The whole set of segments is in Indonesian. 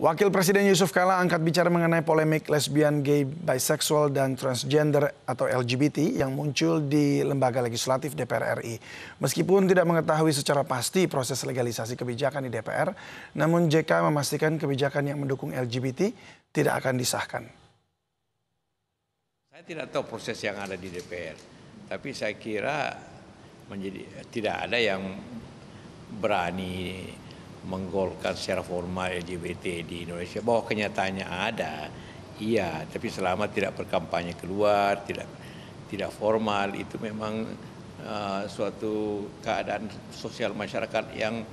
Wakil Presiden Yusuf Kala angkat bicara mengenai polemik lesbian, gay, bisexual, dan transgender atau LGBT yang muncul di lembaga legislatif DPR RI. Meskipun tidak mengetahui secara pasti proses legalisasi kebijakan di DPR, namun JK memastikan kebijakan yang mendukung LGBT tidak akan disahkan. Saya tidak tahu proses yang ada di DPR, tapi saya kira menjadi tidak ada yang berani menggolkan secara formal LGBT di Indonesia bahwa kenyataannya ada iya tapi selama tidak berkampanye keluar tidak tidak formal itu memang uh, suatu keadaan sosial masyarakat yang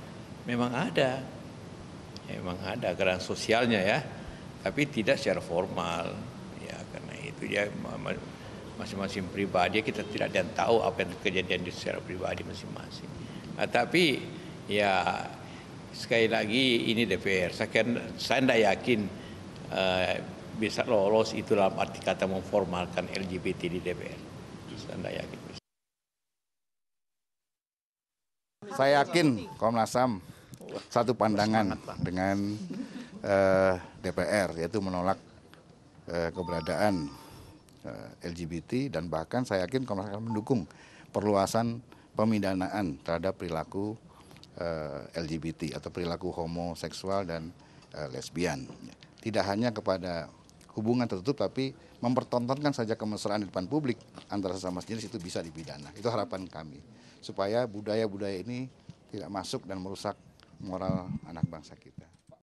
memang ada memang ada keadaan sosialnya ya tapi tidak secara formal ya karena itu ya masing-masing pribadi kita tidak dan tahu apa yang kejadian di secara pribadi masing-masing nah, tapi ya sekali lagi ini DPR. Saya, kan, saya tidak yakin uh, bisa lolos itu dalam arti kata memformalkan LGBT di DPR. Saya tidak yakin. Saya yakin Komnas HAM satu pandangan dengan uh, eh, DPR yaitu menolak uh, keberadaan uh, LGBT dan bahkan saya yakin Komnas HAM mendukung perluasan pemidanaan terhadap perilaku uh, eh, LGBT atau perilaku homoseksual dan uh, lesbian. Tidak hanya kepada hubungan tertutup tapi mempertontonkan saja kemesraan di depan publik antara sesama jenis itu bisa dipidana. Itu harapan kami supaya budaya-budaya ini tidak masuk dan merusak moral anak bangsa kita.